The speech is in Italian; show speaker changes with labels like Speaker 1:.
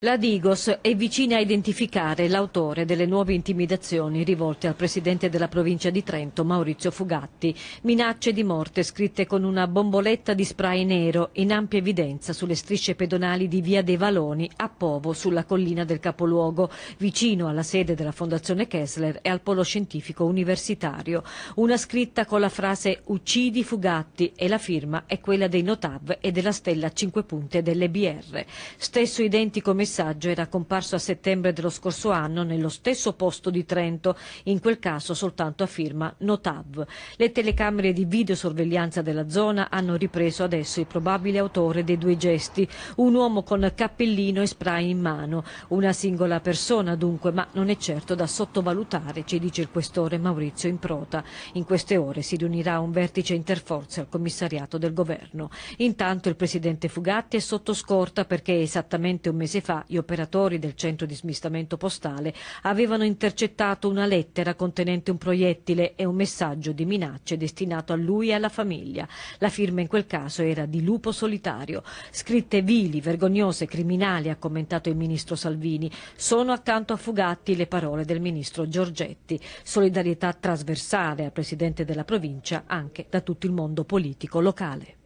Speaker 1: La Digos è vicina a identificare l'autore delle nuove intimidazioni rivolte al presidente della provincia di Trento, Maurizio Fugatti. Minacce di morte scritte con una bomboletta di spray nero in ampia evidenza sulle strisce pedonali di Via dei Valoni a Povo sulla collina del capoluogo, vicino alla sede della Fondazione Kessler e al polo scientifico universitario. Una scritta con la frase Uccidi Fugatti e la firma è quella dei Notav e della stella 5 punte dell'EBR. Stesso identico messaggio era comparso a settembre dello scorso anno nello stesso posto di Trento, in quel caso soltanto a firma Notav. Le telecamere di videosorveglianza della zona hanno ripreso adesso il probabile autore dei due gesti, un uomo con cappellino e spray in mano. Una singola persona dunque, ma non è certo da sottovalutare, ci dice il questore Maurizio Improta. In queste ore si riunirà un vertice interforze al commissariato del governo. Intanto il presidente Fugatti è sotto scorta perché esattamente un mese fa città, gli operatori del centro di smistamento postale avevano intercettato una lettera contenente un proiettile e un messaggio di minacce destinato a lui e alla famiglia. La firma in quel caso era di Lupo Solitario. Scritte vili, vergognose, criminali, ha commentato il ministro Salvini. Sono accanto a Fugatti le parole del ministro Giorgetti. Solidarietà trasversale al presidente della provincia anche da tutto il mondo politico locale.